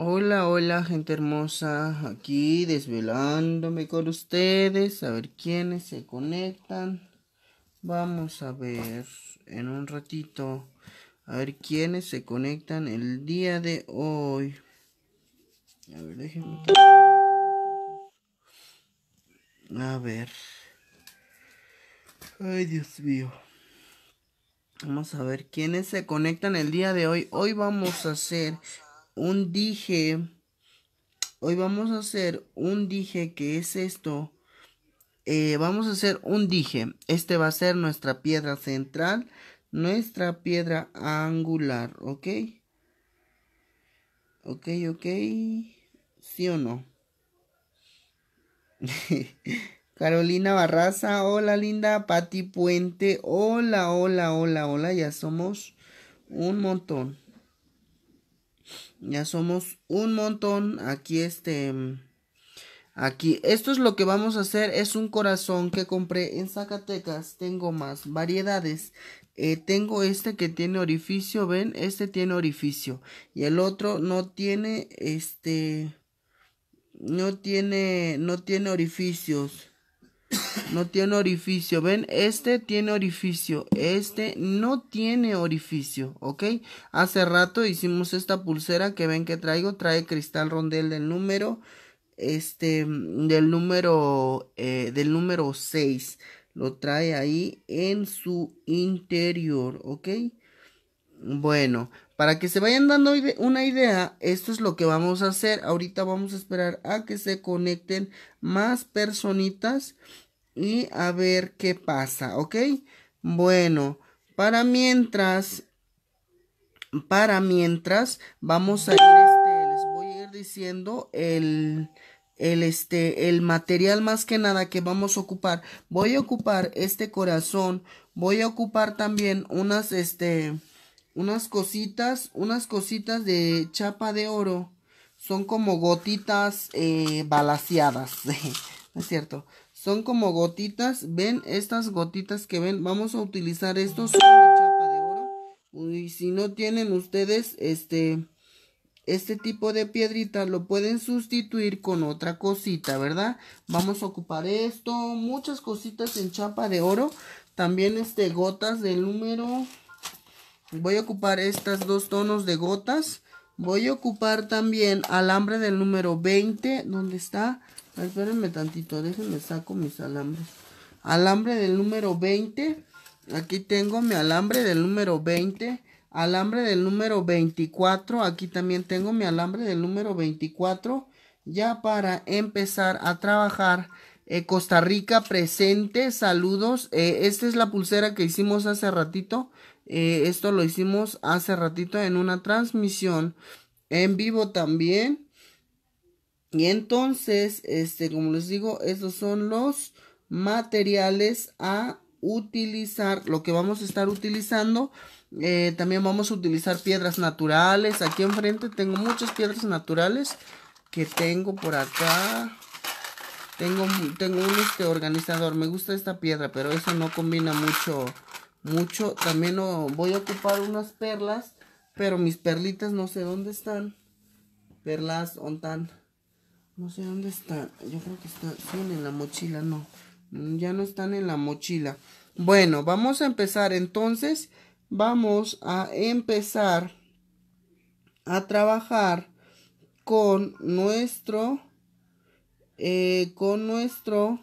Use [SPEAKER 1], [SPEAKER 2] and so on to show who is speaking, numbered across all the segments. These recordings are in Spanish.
[SPEAKER 1] Hola, hola gente hermosa, aquí desvelándome con ustedes, a ver quiénes se conectan. Vamos a ver en un ratito, a ver quiénes se conectan el día de hoy. A ver, déjenme. A ver. Ay, Dios mío. Vamos a ver quiénes se conectan el día de hoy. Hoy vamos a hacer un dije. Hoy vamos a hacer un dije que es esto. Eh, vamos a hacer un dije. Este va a ser nuestra piedra central, nuestra piedra angular, ¿ok? Ok, ok. ¿Sí o no? Carolina Barraza, hola linda. Pati Puente, hola, hola, hola, hola. Ya somos un montón. Ya somos un montón. Aquí este... Aquí, esto es lo que vamos a hacer, es un corazón que compré en Zacatecas, tengo más variedades, eh, tengo este que tiene orificio, ven, este tiene orificio y el otro no tiene, este, no tiene, no tiene orificios. No tiene orificio. ¿Ven? Este tiene orificio. Este no tiene orificio. ¿Ok? Hace rato hicimos esta pulsera que ven que traigo. Trae cristal rondel del número. Este. Del número. Eh, del número 6. Lo trae ahí en su interior. ¿Ok? Bueno, para que se vayan dando una idea, esto es lo que vamos a hacer. Ahorita vamos a esperar a que se conecten más personitas y a ver qué pasa, ¿ok? Bueno, para mientras, para mientras, vamos a ir, este, les voy a ir diciendo el, el, este, el material más que nada que vamos a ocupar. Voy a ocupar este corazón, voy a ocupar también unas, este, unas cositas, unas cositas de chapa de oro. Son como gotitas eh, No es cierto. Son como gotitas. ¿Ven? Estas gotitas que ven. Vamos a utilizar estos. Son de chapa de oro. Y si no tienen ustedes este, este tipo de piedritas, lo pueden sustituir con otra cosita, ¿verdad? Vamos a ocupar esto. Muchas cositas en chapa de oro. También este, gotas del número voy a ocupar estas dos tonos de gotas voy a ocupar también alambre del número 20 ¿dónde está? espérenme tantito déjenme saco mis alambres alambre del número 20 aquí tengo mi alambre del número 20 alambre del número 24 aquí también tengo mi alambre del número 24 ya para empezar a trabajar eh, Costa Rica presente saludos eh, esta es la pulsera que hicimos hace ratito eh, esto lo hicimos hace ratito en una transmisión en vivo también. Y entonces, este, como les digo, estos son los materiales a utilizar, lo que vamos a estar utilizando. Eh, también vamos a utilizar piedras naturales. Aquí enfrente tengo muchas piedras naturales que tengo por acá. Tengo, tengo un este organizador. Me gusta esta piedra, pero eso no combina mucho mucho. También voy a ocupar unas perlas, pero mis perlitas no sé dónde están. Perlas, ontan. No sé dónde están. Yo creo que están, en la mochila, no. Mm, ya no están en la mochila. Bueno, vamos a empezar entonces. Vamos a empezar a trabajar con nuestro eh, con nuestro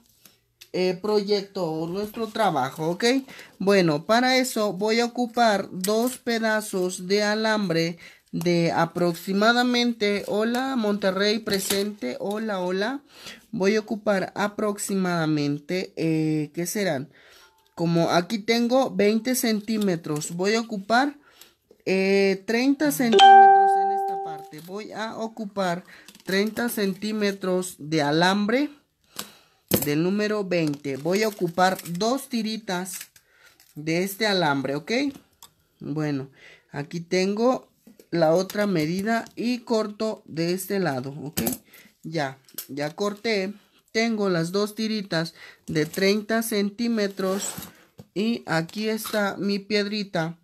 [SPEAKER 1] eh, proyecto o nuestro trabajo, ¿ok? Bueno, para eso voy a ocupar dos pedazos de alambre de aproximadamente, hola Monterrey presente, hola, hola, voy a ocupar aproximadamente, que eh, ¿qué serán? Como aquí tengo 20 centímetros, voy a ocupar 30 eh, centímetros en esta parte, voy a ocupar 30 centímetros de alambre del número 20 voy a ocupar dos tiritas de este alambre, ¿ok? Bueno, aquí tengo la otra medida y corto de este lado, ¿ok? Ya, ya corté. Tengo las dos tiritas de 30 centímetros y aquí está mi piedrita.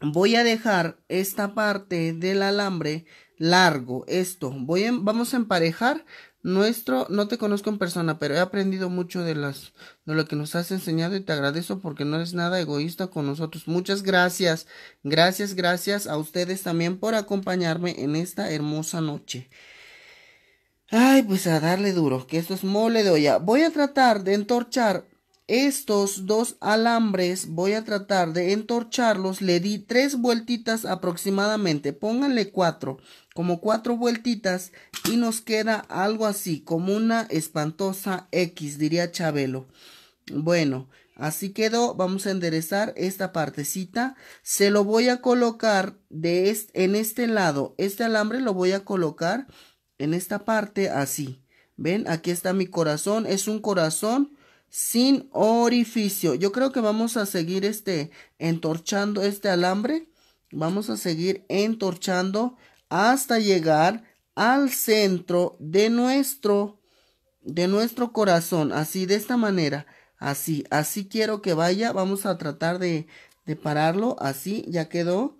[SPEAKER 1] Voy a dejar esta parte del alambre largo, esto. Voy em, vamos a emparejar nuestro. No te conozco en persona, pero he aprendido mucho de, las, de lo que nos has enseñado y te agradezco porque no eres nada egoísta con nosotros. Muchas gracias. Gracias, gracias a ustedes también por acompañarme en esta hermosa noche. Ay, pues a darle duro, que esto es mole de olla. Voy a tratar de entorchar estos dos alambres voy a tratar de entorcharlos. Le di tres vueltitas aproximadamente. Pónganle cuatro. Como cuatro vueltitas. Y nos queda algo así. Como una espantosa X. Diría Chabelo. Bueno. Así quedó. Vamos a enderezar esta partecita. Se lo voy a colocar de en este lado. Este alambre lo voy a colocar en esta parte así. ¿Ven? Aquí está mi corazón. Es un corazón sin orificio. Yo creo que vamos a seguir este entorchando este alambre. Vamos a seguir entorchando hasta llegar al centro de nuestro de nuestro corazón, así de esta manera, así, así quiero que vaya. Vamos a tratar de de pararlo, así ya quedó.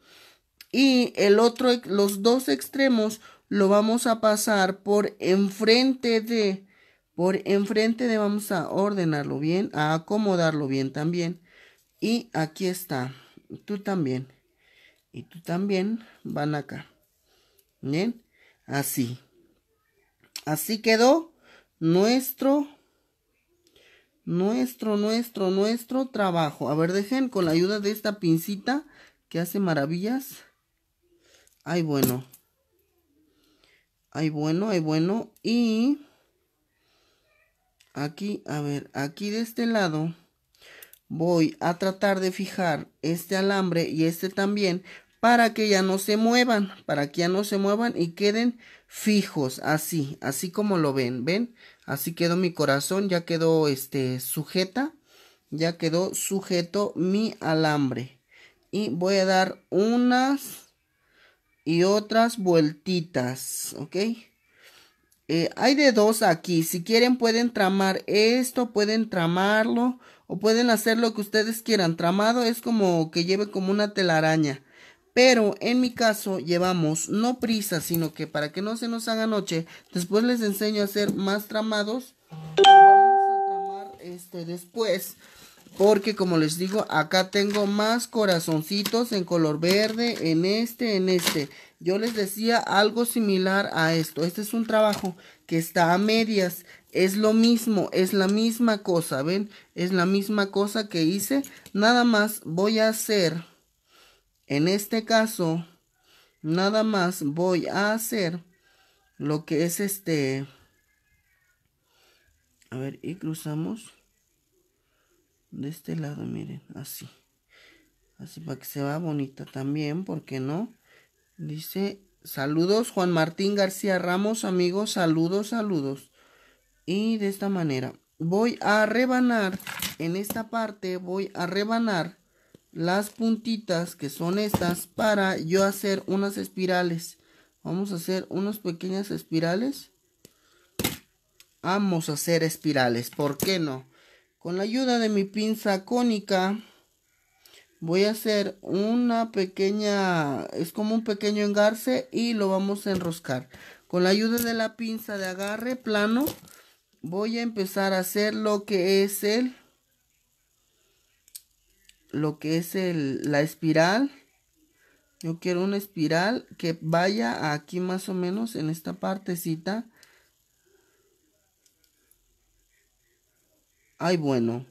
[SPEAKER 1] Y el otro los dos extremos lo vamos a pasar por enfrente de por enfrente de vamos a ordenarlo bien, a acomodarlo bien también. Y aquí está. Tú también. Y tú también van acá. Bien. Así. Así quedó nuestro, nuestro, nuestro, nuestro trabajo. A ver, dejen con la ayuda de esta pincita que hace maravillas. Ay, bueno. Ay, bueno, ay, bueno. Y aquí, a ver, aquí de este lado voy a tratar de fijar este alambre y este también para que ya no se muevan, para que ya no se muevan y queden fijos, así, así como lo ven, ¿ven? Así quedó mi corazón, ya quedó este sujeta, ya quedó sujeto mi alambre. Y voy a dar unas y otras vueltitas, ¿ok? Eh, hay de dos aquí. Si quieren pueden tramar esto, pueden tramarlo o pueden hacer lo que ustedes quieran. Tramado es como que lleve como una telaraña. Pero en mi caso llevamos no prisa, sino que para que no se nos haga noche, después les enseño a hacer más tramados. Vamos a tramar este después. Porque como les digo, acá tengo más corazoncitos en color verde, en este, en este. Yo les decía algo similar a esto. Este es un trabajo que está a medias. Es lo mismo, es la misma cosa, ¿ven? Es la misma cosa que hice. Nada más voy a hacer, en este caso, nada más voy a hacer lo que es este... A ver, y cruzamos de este lado, miren, así. Así para que se vea bonita también, porque no? Dice, saludos Juan Martín García Ramos, amigos, saludos, saludos. Y de esta manera, voy a rebanar, en esta parte voy a rebanar las puntitas que son estas para yo hacer unas espirales. Vamos a hacer unas pequeñas espirales. Vamos a hacer espirales, ¿por qué no? Con la ayuda de mi pinza cónica voy a hacer una pequeña, es como un pequeño engarce y lo vamos a enroscar. Con la ayuda de la pinza de agarre plano voy a empezar a hacer lo que es el, lo que es el, la espiral. Yo quiero una espiral que vaya aquí más o menos en esta partecita Ay, bueno.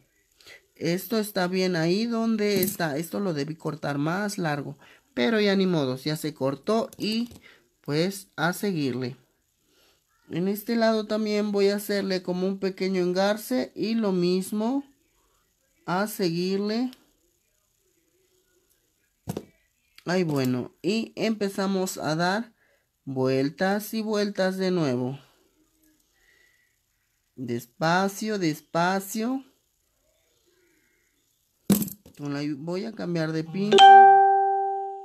[SPEAKER 1] Esto está bien ahí donde está. Esto lo debí cortar más largo. Pero ya ni modo, ya se cortó y pues a seguirle. En este lado también voy a hacerle como un pequeño engarce y lo mismo a seguirle. Ay bueno, y empezamos a dar vueltas y vueltas de nuevo. Despacio, despacio. voy a cambiar de pinza.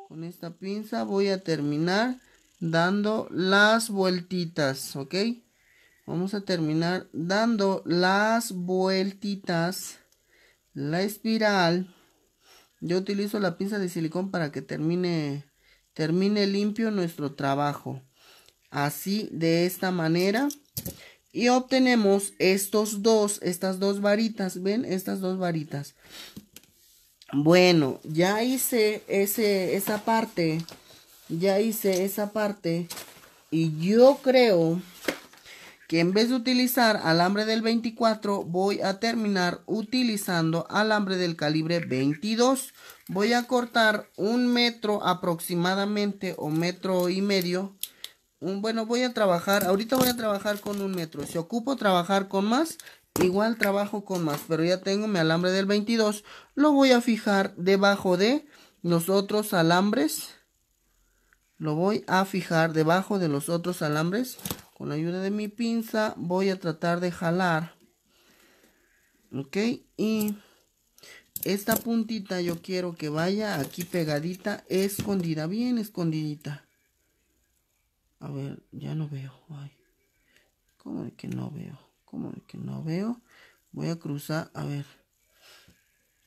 [SPEAKER 1] Con esta pinza voy a terminar dando las vueltitas, ¿ok? Vamos a terminar dando las vueltitas. La espiral. Yo utilizo la pinza de silicón para que termine, termine limpio nuestro trabajo. Así, de esta manera y obtenemos estos dos, estas dos varitas, ¿ven? Estas dos varitas. Bueno, ya hice ese, esa parte, ya hice esa parte y yo creo que en vez de utilizar alambre del 24 voy a terminar utilizando alambre del calibre 22. Voy a cortar un metro aproximadamente o metro y medio bueno, voy a trabajar, ahorita voy a trabajar con un metro. Si ocupo trabajar con más, igual trabajo con más, pero ya tengo mi alambre del 22. Lo voy a fijar debajo de los otros alambres. Lo voy a fijar debajo de los otros alambres. Con la ayuda de mi pinza voy a tratar de jalar. Ok, y esta puntita yo quiero que vaya aquí pegadita, escondida, bien escondidita. A ver, ya no veo. Ay. ¿Cómo es que no veo? ¿Cómo es que no veo? Voy a cruzar, a ver.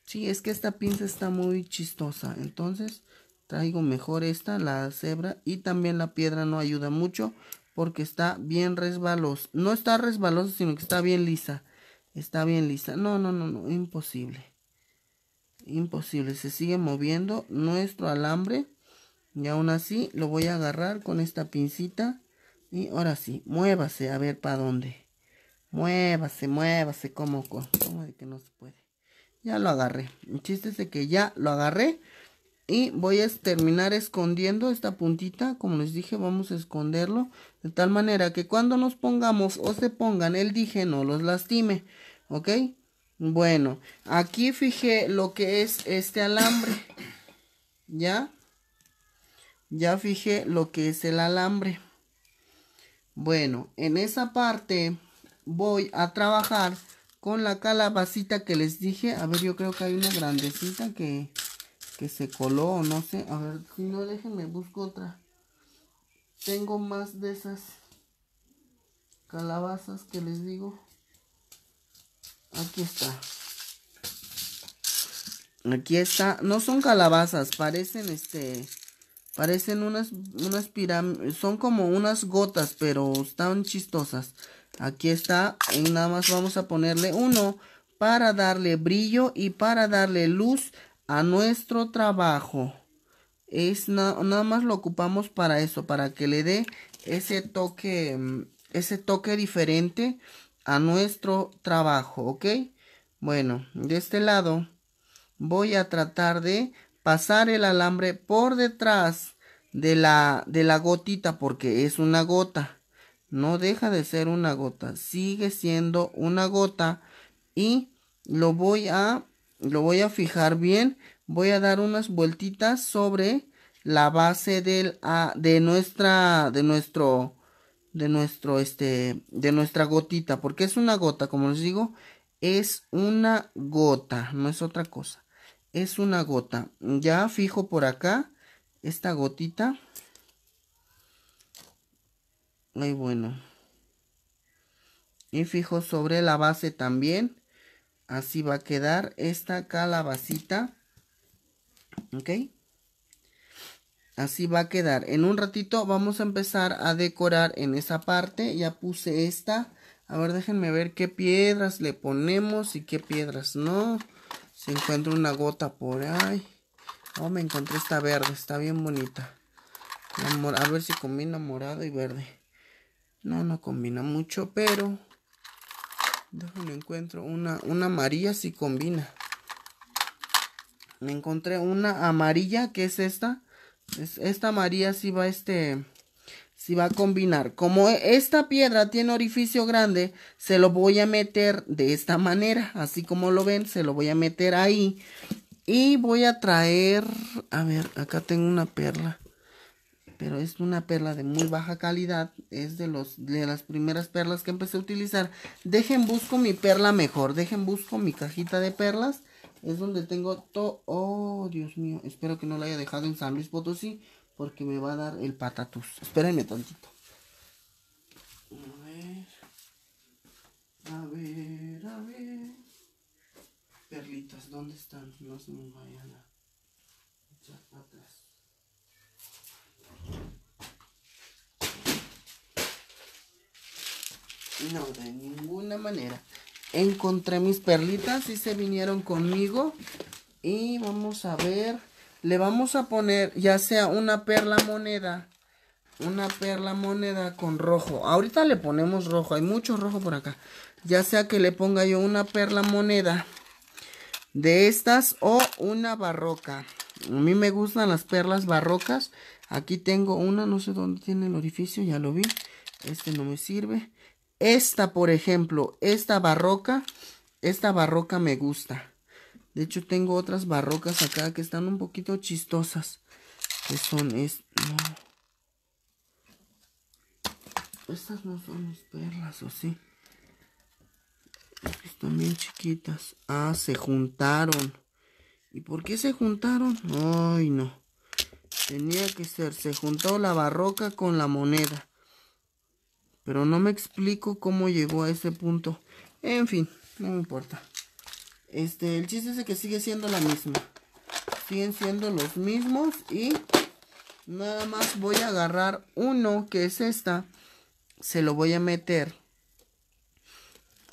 [SPEAKER 1] Sí, es que esta pinza está muy chistosa. Entonces, traigo mejor esta, la cebra. Y también la piedra no ayuda mucho porque está bien resbalosa. No está resbalosa, sino que está bien lisa. Está bien lisa. No, no, no, no, imposible. Imposible. Se sigue moviendo nuestro alambre. Y aún así lo voy a agarrar con esta pincita. Y ahora sí, muévase a ver para dónde. Muévase, muévase, como, como de que no se puede. Ya lo agarré. El chiste es de que ya lo agarré. Y voy a terminar escondiendo esta puntita. Como les dije, vamos a esconderlo. De tal manera que cuando nos pongamos o se pongan el dije no los lastime. ¿Ok? Bueno, aquí fijé lo que es este alambre. ¿Ya? Ya fijé lo que es el alambre. Bueno, en esa parte voy a trabajar con la calabacita que les dije. A ver, yo creo que hay una grandecita que, que se coló, no sé. A ver, si no, déjenme, busco otra. Tengo más de esas calabazas que les digo. Aquí está. Aquí está. No son calabazas, parecen este Parecen unas, unas Son como unas gotas, pero están chistosas. Aquí está. Y nada más vamos a ponerle uno para darle brillo y para darle luz a nuestro trabajo. Es nada más lo ocupamos para eso, para que le dé ese toque, mm, ese toque diferente a nuestro trabajo, ¿ok? Bueno, de este lado voy a tratar de pasar el alambre por detrás de la, de la gotita, porque es una gota. No deja de ser una gota, sigue siendo una gota. Y lo voy a, lo voy a fijar bien. Voy a dar unas vueltitas sobre la base ah, de nuestra, de nuestro, de nuestro, este, de nuestra gotita. Porque es una gota, como les digo, es una gota, no es otra cosa es una gota. Ya fijo por acá esta gotita. Muy bueno. Y fijo sobre la base también. Así va a quedar esta calabacita. ¿Ok? Así va a quedar. En un ratito vamos a empezar a decorar en esa parte. Ya puse esta. A ver, déjenme ver qué piedras le ponemos y qué piedras no. Se encuentra una gota por ahí. Oh, me encontré esta verde. Está bien bonita. A ver si combina morado y verde. No, no combina mucho, pero... Déjame encuentro una, una amarilla si combina. Me encontré una amarilla, que es esta. Es, esta amarilla sí va este si va a combinar. Como e, esta piedra tiene orificio grande, se lo voy a meter de esta manera. Así como lo ven, se lo voy a meter ahí. Y voy a traer, a ver, acá tengo una perla. Pero es una perla de muy baja calidad. Es de, los, de las primeras perlas que empecé a utilizar. Dejen, busco mi perla mejor. Dejen, busco mi cajita de perlas. Es donde tengo todo. Oh, Dios mío. Espero que no la haya dejado en San Luis Potosí. Porque me va a dar el patatus. Espérenme tantito. A ver. A ver, a ver. Perlitas, ¿dónde están? No se me vayan a echar No, de ninguna manera. Encontré mis perlitas y se vinieron conmigo. Y vamos a ver le vamos a poner ya sea una perla moneda, una perla moneda con rojo. Ahorita le ponemos rojo, hay mucho rojo por acá. Ya sea que le ponga yo una perla moneda de estas o una barroca. A mí me gustan las perlas barrocas. Aquí tengo una, no sé dónde tiene el orificio, ya lo vi. Este no me sirve. Esta, por ejemplo, esta barroca, esta barroca me gusta. De hecho, tengo otras barrocas acá que están un poquito chistosas. Que son no. Estas no son mis perlas, ¿o sí? Están bien chiquitas. Ah, se juntaron. ¿Y por qué se juntaron? Ay, no. Tenía que ser. Se juntó la barroca con la moneda. Pero no me explico cómo llegó a ese punto. En fin, no me importa. Este, el chiste es que sigue siendo la misma. Siguen siendo los mismos y nada más voy a agarrar uno que es esta. Se lo voy a meter.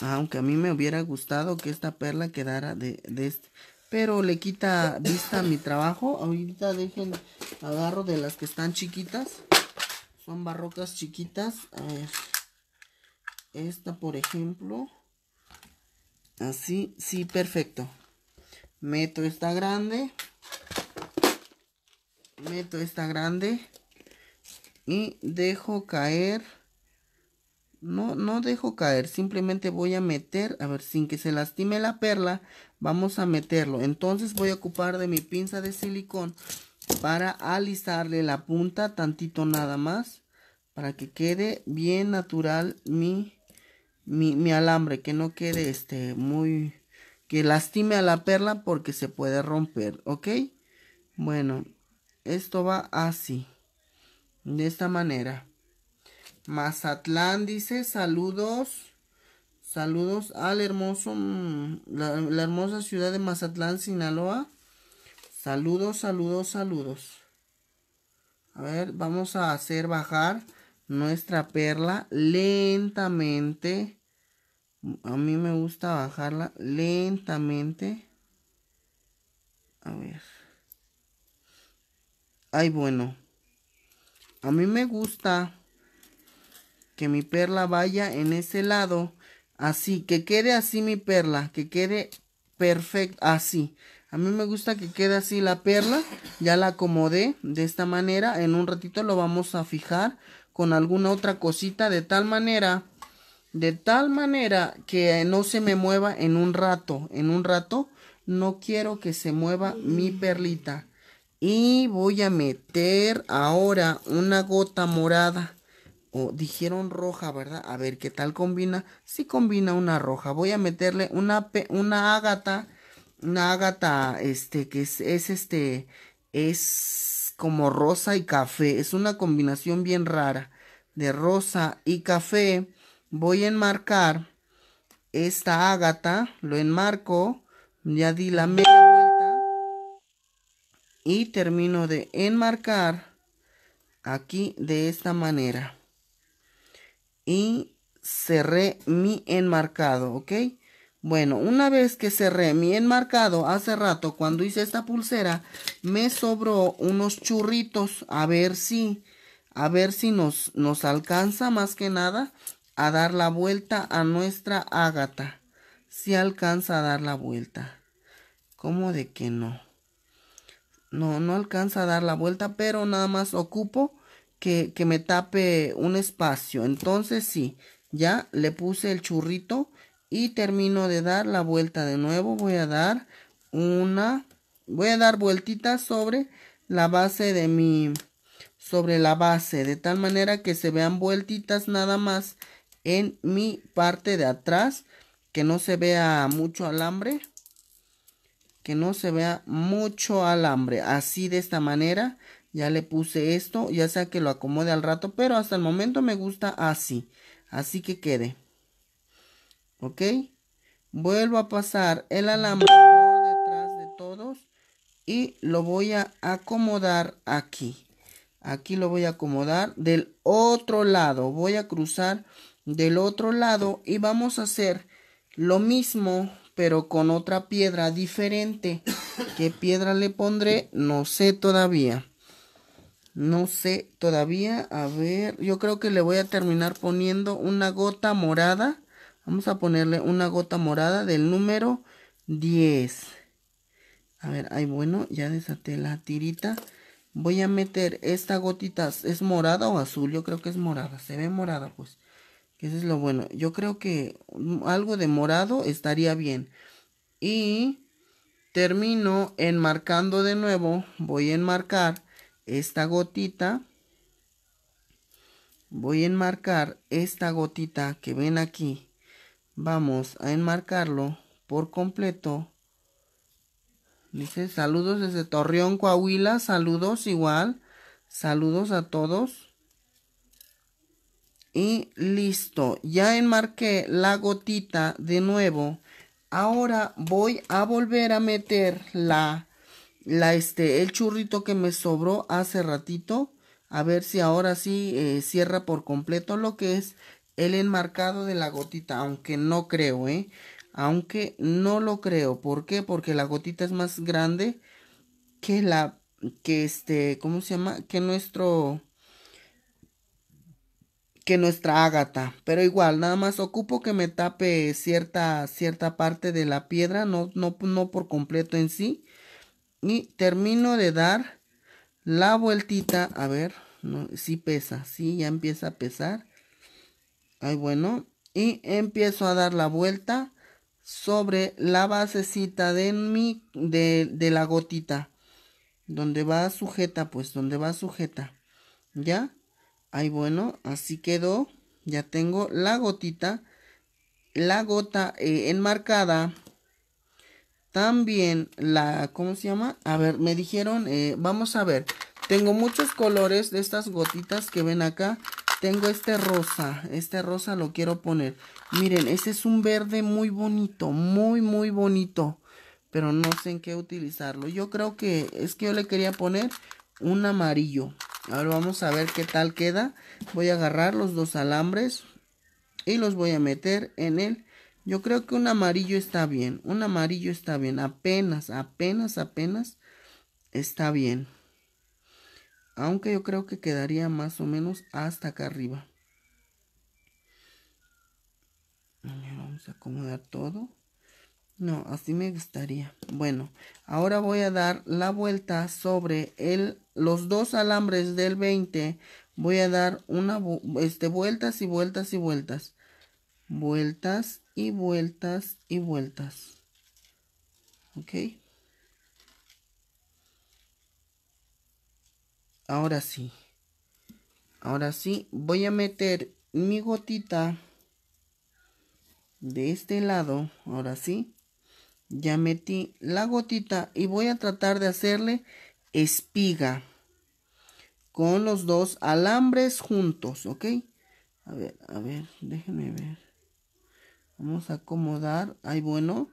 [SPEAKER 1] Aunque a mí me hubiera gustado que esta perla quedara de, este. Pero le quita vista a mi trabajo. Ahorita dejen, agarro de las que están chiquitas. Son barrocas chiquitas. A Esta, por ejemplo. Así, sí, perfecto. Meto esta grande. Meto esta grande. Y dejo caer. No, no dejo caer. Simplemente voy a meter. A ver, sin que se lastime la perla. Vamos a meterlo. Entonces voy a ocupar de mi pinza de silicón. Para alisarle la punta tantito nada más. Para que quede bien natural mi mi, alambre, que no quede este muy que lastime a la perla porque se puede romper, ¿ok? Bueno, esto va así, de esta manera. Mazatlán dice, saludos, saludos al hermoso, mm, la, la hermosa ciudad de Mazatlán, Sinaloa. Saludos, saludos, saludos. A ver, vamos a hacer bajar nuestra perla lentamente a mí me gusta bajarla lentamente. A ver. Ay, bueno. A mí me gusta que mi perla vaya en ese lado. Así, que quede así mi perla. Que quede perfecta. Así. A mí me gusta que quede así la perla. Ya la acomodé de esta manera. En un ratito lo vamos a fijar con alguna otra cosita. De tal manera de tal manera que no se me mueva en un rato, en un rato, no quiero que se mueva mi perlita. Y voy a meter ahora una gota morada. O dijeron roja, ¿verdad? A ver qué tal combina. Si combina una roja. Voy a meterle una, una ágata. Una ágata, este, que es, es este, es como rosa y café. Es una combinación bien rara de rosa y café voy a enmarcar esta ágata, lo enmarco, ya di la media vuelta y termino de enmarcar aquí de esta manera y cerré mi enmarcado, ¿ok? Bueno, una vez que cerré mi enmarcado hace rato cuando hice esta pulsera, me sobró unos churritos, a ver si, a ver si nos, nos alcanza más que nada a dar la vuelta a nuestra ágata. Si alcanza a dar la vuelta. ¿Cómo de que no? No, no alcanza a dar la vuelta, pero nada más ocupo que, que me tape un espacio. Entonces sí, ya le puse el churrito y termino de dar la vuelta de nuevo. Voy a dar una, voy a dar vueltitas sobre la base de mi, sobre la base, de tal manera que se vean vueltitas nada más en mi parte de atrás. Que no se vea mucho alambre. Que no se vea mucho alambre. Así de esta manera. Ya le puse esto. Ya sea que lo acomode al rato. Pero hasta el momento me gusta así. Así que quede. ¿Ok? Vuelvo a pasar el alambre por detrás de todos. Y lo voy a acomodar aquí aquí lo voy a acomodar del otro lado voy a cruzar del otro lado y vamos a hacer lo mismo pero con otra piedra diferente. ¿Qué piedra le pondré? No sé todavía. No sé todavía. A ver, yo creo que le voy a terminar poniendo una gota morada. Vamos a ponerle una gota morada del número 10. A ver, ay, bueno, ya desaté la tirita. Voy a meter esta gotita. ¿Es morada o azul? Yo creo que es morada. Se ve morada, pues eso es lo bueno. Yo creo que algo de morado estaría bien. Y termino enmarcando de nuevo. Voy a enmarcar esta gotita. Voy a enmarcar esta gotita que ven aquí. Vamos a enmarcarlo por completo. Dice, saludos desde Torreón, Coahuila. Saludos igual. Saludos a todos y listo ya enmarqué la gotita de nuevo ahora voy a volver a meter la la este el churrito que me sobró hace ratito a ver si ahora sí eh, cierra por completo lo que es el enmarcado de la gotita aunque no creo eh aunque no lo creo ¿por qué? porque la gotita es más grande que la que este cómo se llama que nuestro que nuestra ágata. Pero igual, nada más ocupo que me tape cierta, cierta parte de la piedra, no, no, no por completo en sí. Y termino de dar la vueltita. A ver, si pesa, sí, ya empieza a pesar. Ay, bueno. Y empiezo a dar la vuelta sobre la basecita de mi, de, de la gotita. Donde va sujeta, pues, donde va sujeta. ¿Ya? Ay, bueno, así quedó. Ya tengo la gotita, la gota eh, enmarcada. También la, ¿cómo se llama? A ver, me dijeron, eh, vamos a ver. Tengo muchos colores de estas gotitas que ven acá. Tengo este rosa, este rosa lo quiero poner. Miren, ese es un verde muy bonito, muy, muy bonito. Pero no sé en qué utilizarlo. Yo creo que es que yo le quería poner un amarillo. Ahora vamos a ver qué tal queda. Voy a agarrar los dos alambres y los voy a meter en él. Yo creo que un amarillo está bien, un amarillo está bien, apenas, apenas, apenas está bien. Aunque yo creo que quedaría más o menos hasta acá arriba. Vamos a acomodar todo. No, así me gustaría. Bueno, ahora voy a dar la vuelta sobre el, los dos alambres del 20. Voy a dar una este, vueltas y vueltas y vueltas. Vueltas y vueltas y vueltas. ¿Ok? Ahora sí. Ahora sí, voy a meter mi gotita de este lado. Ahora sí ya metí la gotita y voy a tratar de hacerle espiga con los dos alambres juntos, ¿ok? A ver, a ver, déjenme ver. Vamos a acomodar. Ahí, bueno.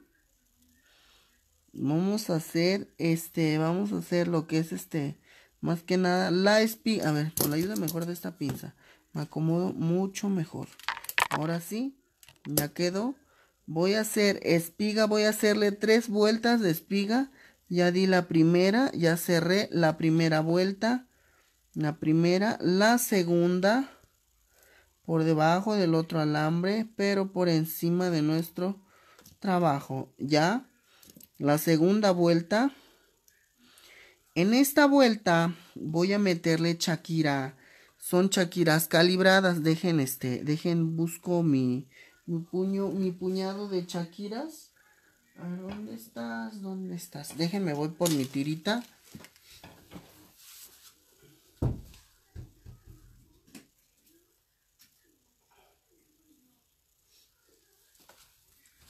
[SPEAKER 1] Vamos a hacer este, vamos a hacer lo que es este, más que nada la espiga. A ver, con la ayuda mejor de esta pinza. Me acomodo mucho mejor. Ahora sí, ya quedó voy a hacer espiga, voy a hacerle tres vueltas de espiga. Ya di la primera, ya cerré la primera vuelta. La primera, la segunda, por debajo del otro alambre, pero por encima de nuestro trabajo. Ya, la segunda vuelta. En esta vuelta voy a meterle chaquira. Son chaquiras calibradas. Dejen este, dejen, busco mi, mi puño, mi puñado de Shakiras. A ver, ¿dónde estás? ¿Dónde estás? Déjenme, voy por mi tirita.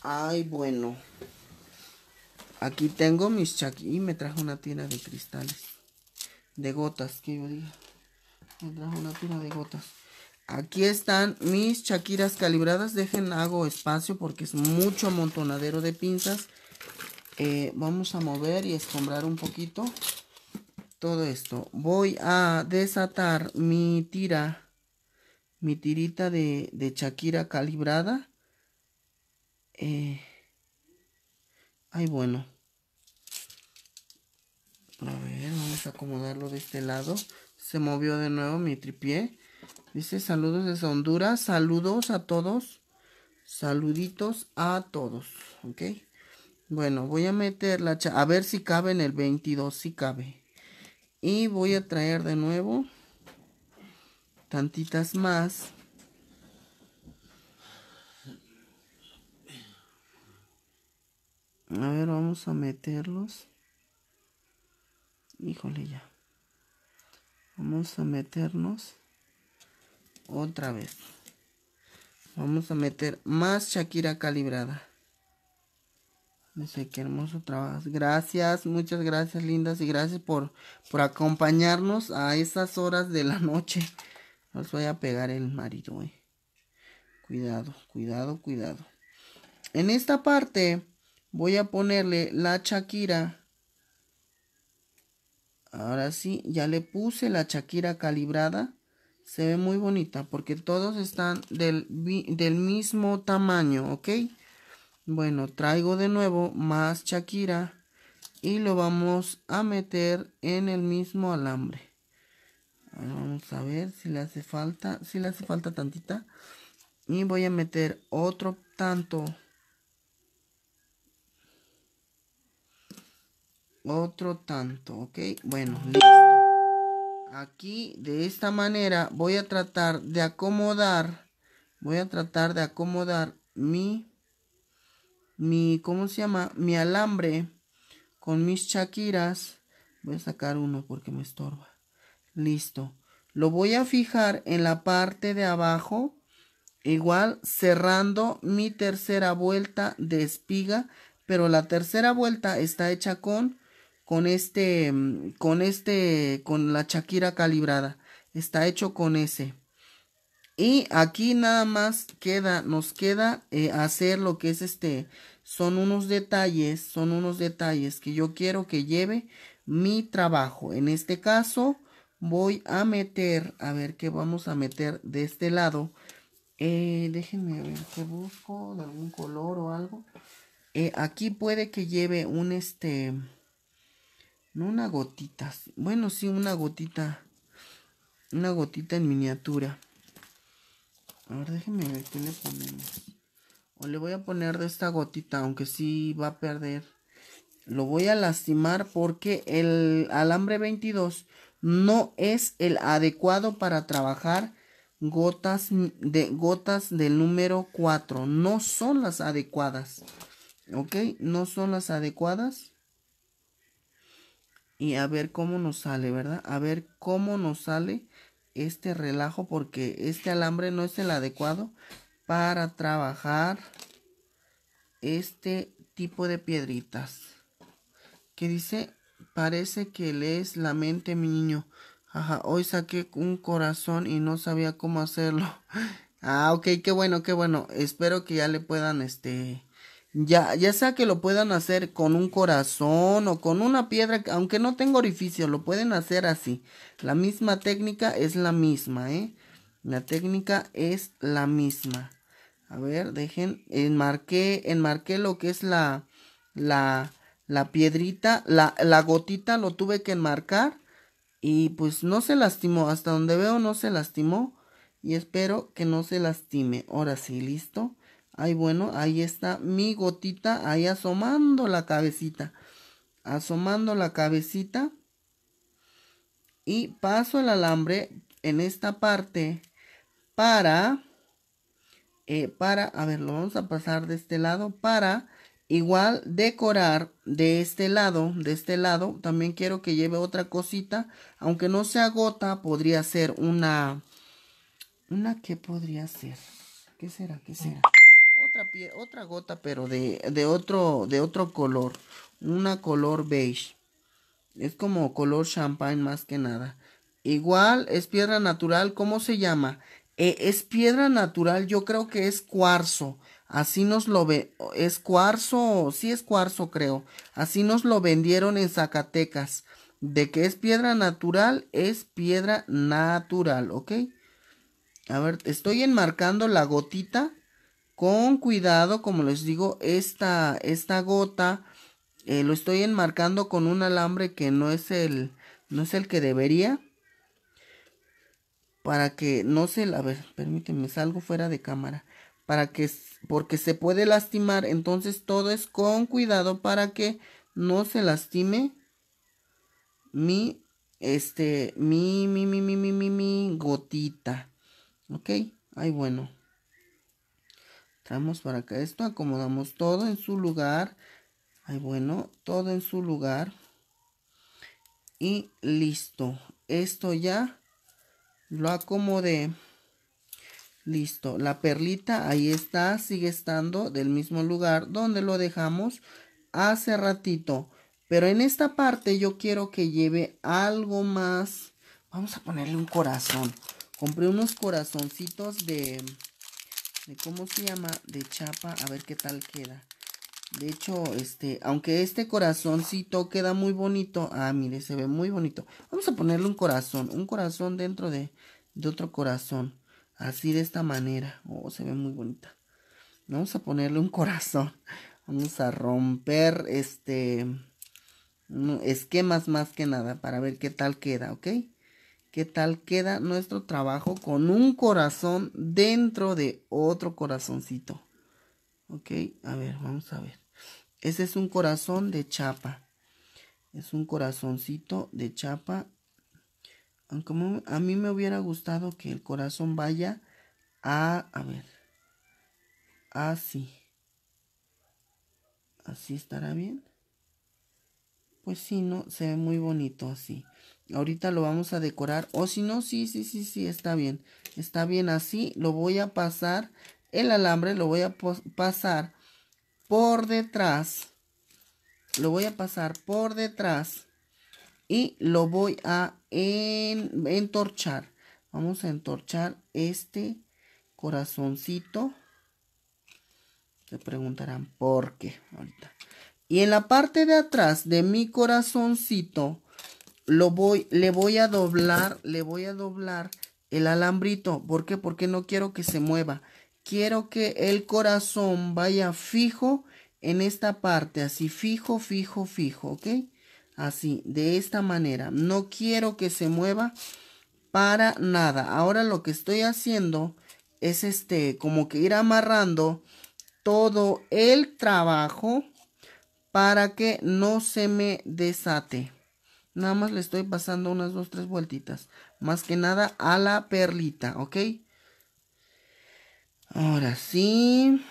[SPEAKER 1] Ay, bueno. Aquí tengo mis chaquiras Y me trajo una tira de cristales. De gotas, que yo diga. Me trajo una tira de gotas. Aquí están mis chaquiras calibradas. Dejen, hago espacio porque es mucho amontonadero de pinzas. Eh, vamos a mover y escombrar un poquito todo esto. Voy a desatar mi tira, mi tirita de, de Shakira calibrada. Eh, ay, bueno. A ver, vamos a acomodarlo de este lado. Se movió de nuevo mi tripié. Dice saludos desde Honduras. Saludos a todos. Saluditos a todos. Ok. Bueno, voy a meter la A ver si cabe en el 22. Si cabe. Y voy a traer de nuevo. Tantitas más. A ver, vamos a meterlos. Híjole ya. Vamos a meternos otra vez. Vamos a meter más Shakira calibrada. sé qué hermoso trabajo. Gracias, muchas gracias, lindas. Y gracias por, por acompañarnos a esas horas de la noche. los voy a pegar el marido, eh. Cuidado, cuidado, cuidado. En esta parte voy a ponerle la Shakira. Ahora sí, ya le puse la Shakira calibrada se ve muy bonita porque todos están del, del mismo tamaño, ¿ok? Bueno, traigo de nuevo más Shakira y lo vamos a meter en el mismo alambre. Vamos a ver si le hace falta, si le hace falta tantita. Y voy a meter otro tanto. Otro tanto, ¿ok? Bueno, listo. Aquí de esta manera voy a tratar de acomodar, voy a tratar de acomodar mi, mi, ¿cómo se llama? Mi alambre con mis chaquiras. Voy a sacar uno porque me estorba. Listo. Lo voy a fijar en la parte de abajo. Igual cerrando mi tercera vuelta de espiga. Pero la tercera vuelta está hecha con con este, mm, con este, con la chaquira calibrada. Está hecho con ese. Y aquí nada más queda, nos queda eh, hacer lo que es este, son unos detalles, son unos detalles que yo quiero que lleve mi trabajo. En este caso voy a meter, a ver qué vamos a meter de este lado. Eh, déjenme ver qué busco, de algún color o algo. Eh, aquí puede que lleve un este no una gotita. Bueno, sí, una gotita. Una gotita en miniatura. A ver, déjenme ver qué le ponemos. O le voy a poner de esta gotita, aunque sí va a perder. Lo voy a lastimar porque el alambre 22 no es el adecuado para trabajar gotas de gotas del número 4. No son las adecuadas. ¿Ok? No son las adecuadas y a ver cómo nos sale, ¿verdad? A ver cómo nos sale este relajo porque este alambre no es el adecuado para trabajar este tipo de piedritas. Que dice, parece que lees la mente mi niño. Ajá, hoy saqué un corazón y no sabía cómo hacerlo. Ah, ok, qué bueno, qué bueno. Espero que ya le puedan, este, ya, ya sea que lo puedan hacer con un corazón o con una piedra, aunque no tenga orificio, lo pueden hacer así. La misma técnica es la misma, ¿eh? La técnica es la misma. A ver, dejen, enmarqué, enmarqué lo que es la, la, la piedrita, la, la gotita lo tuve que enmarcar y pues no se lastimó, hasta donde veo no se lastimó y espero que no se lastime. Ahora sí, listo. Ay, bueno, ahí está mi gotita, ahí asomando la cabecita. Asomando la cabecita. Y paso el alambre en esta parte para... Eh, para, a ver, lo vamos a pasar de este lado para igual decorar de este lado, de este lado, también quiero que lleve otra cosita, aunque no sea gota, podría ser una, una que podría ser, ¿qué será? ¿Qué será? otra gota, pero de, otro, de otro color, una color beige. Es como color champagne más que nada. Igual es piedra natural, ¿cómo se llama? Eh, es piedra natural, yo creo que es cuarzo. Así nos lo ve, es cuarzo, sí es cuarzo creo. Así nos lo vendieron en Zacatecas. De que es piedra natural, es piedra natural, ¿ok? A ver, estoy enmarcando la gotita con cuidado, como les digo, esta, esta gota eh, lo estoy enmarcando con un alambre que no es el, no es el que debería. Para que no se la... A ver, permíteme, salgo fuera de cámara. Para que... Porque se puede lastimar. Entonces todo es con cuidado para que no se lastime mi este, mi, mi, mi, mi, mi, mi, mi, gotita. ¿Ok? Ay, bueno vamos para acá esto, acomodamos todo en su lugar. Ahí bueno, todo en su lugar. Y listo. Esto ya lo acomodé. Listo, la perlita ahí está, sigue estando del mismo lugar donde lo dejamos hace ratito. Pero en esta parte yo quiero que lleve algo más. Vamos a ponerle un corazón. Compré unos corazoncitos de cómo se llama, de chapa, a ver qué tal queda. De hecho, este, aunque este corazoncito queda muy bonito, ah, mire, se ve muy bonito. Vamos a ponerle un corazón, un corazón dentro de, de otro corazón, así de esta manera. Oh, se ve muy bonita. Vamos a ponerle un corazón. Vamos a romper, este, esquemas más que nada para ver qué tal queda, ¿ok? qué tal queda nuestro trabajo con un corazón dentro de otro corazoncito. Ok, a ver, vamos a ver. Ese es un corazón de chapa. Es un corazoncito de chapa. Aunque a mí me hubiera gustado que el corazón vaya a, a ver, así. Así estará bien. Pues sí, no, se ve muy bonito así. Ahorita lo vamos a decorar. O si no, sí, sí, sí, sí, está bien. Está bien así. Lo voy a pasar. El alambre lo voy a pasar por detrás. Lo voy a pasar por detrás. Y lo voy a entorchar. Vamos a entorchar este corazoncito. Se preguntarán por qué Y en la parte de atrás de mi corazoncito lo voy, le voy a doblar, le voy a doblar el alambrito. ¿Por qué? Porque no quiero que se mueva. Quiero que el corazón vaya fijo en esta parte, así fijo, fijo, fijo, ¿ok? Así, de esta manera. No quiero que se mueva para nada. Ahora lo que estoy haciendo es este, como que ir amarrando todo el trabajo para que no se me desate. Nada más le estoy pasando unas dos, tres vueltitas. Más que nada a la perlita, ¿ok? Ahora sí.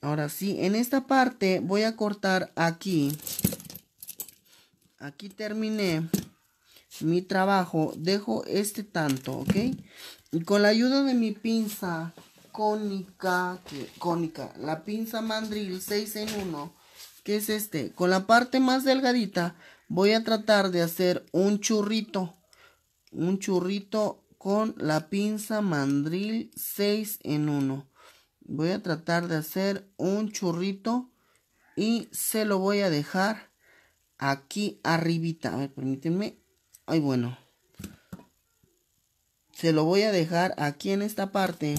[SPEAKER 1] Ahora sí, en esta parte voy a cortar aquí. Aquí terminé mi trabajo. Dejo este tanto, ¿ok? Y con la ayuda de mi pinza cónica, cónica, la pinza mandril 6 en 1, que es este, con la parte más delgadita, Voy a tratar de hacer un churrito. Un churrito con la pinza mandril 6 en 1. Voy a tratar de hacer un churrito y se lo voy a dejar aquí arribita. A ver, permítanme. Ay, bueno. Se lo voy a dejar aquí en esta parte.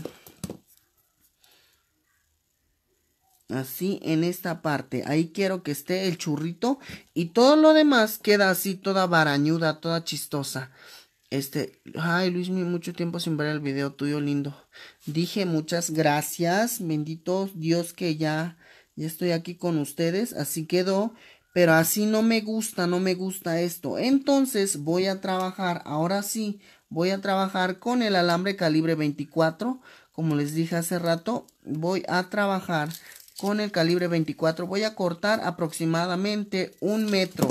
[SPEAKER 1] Así en esta parte. Ahí quiero que esté el churrito. Y todo lo demás queda así, toda barañuda, toda chistosa. Este, ay Luis, mucho tiempo sin ver el video tuyo lindo. Dije muchas gracias, bendito Dios que ya, ya estoy aquí con ustedes, así quedó, pero así no me gusta, no me gusta esto. Entonces voy a trabajar, ahora sí, voy a trabajar con el alambre calibre 24, como les dije hace rato, voy a trabajar con el calibre 24. Voy a cortar aproximadamente un metro.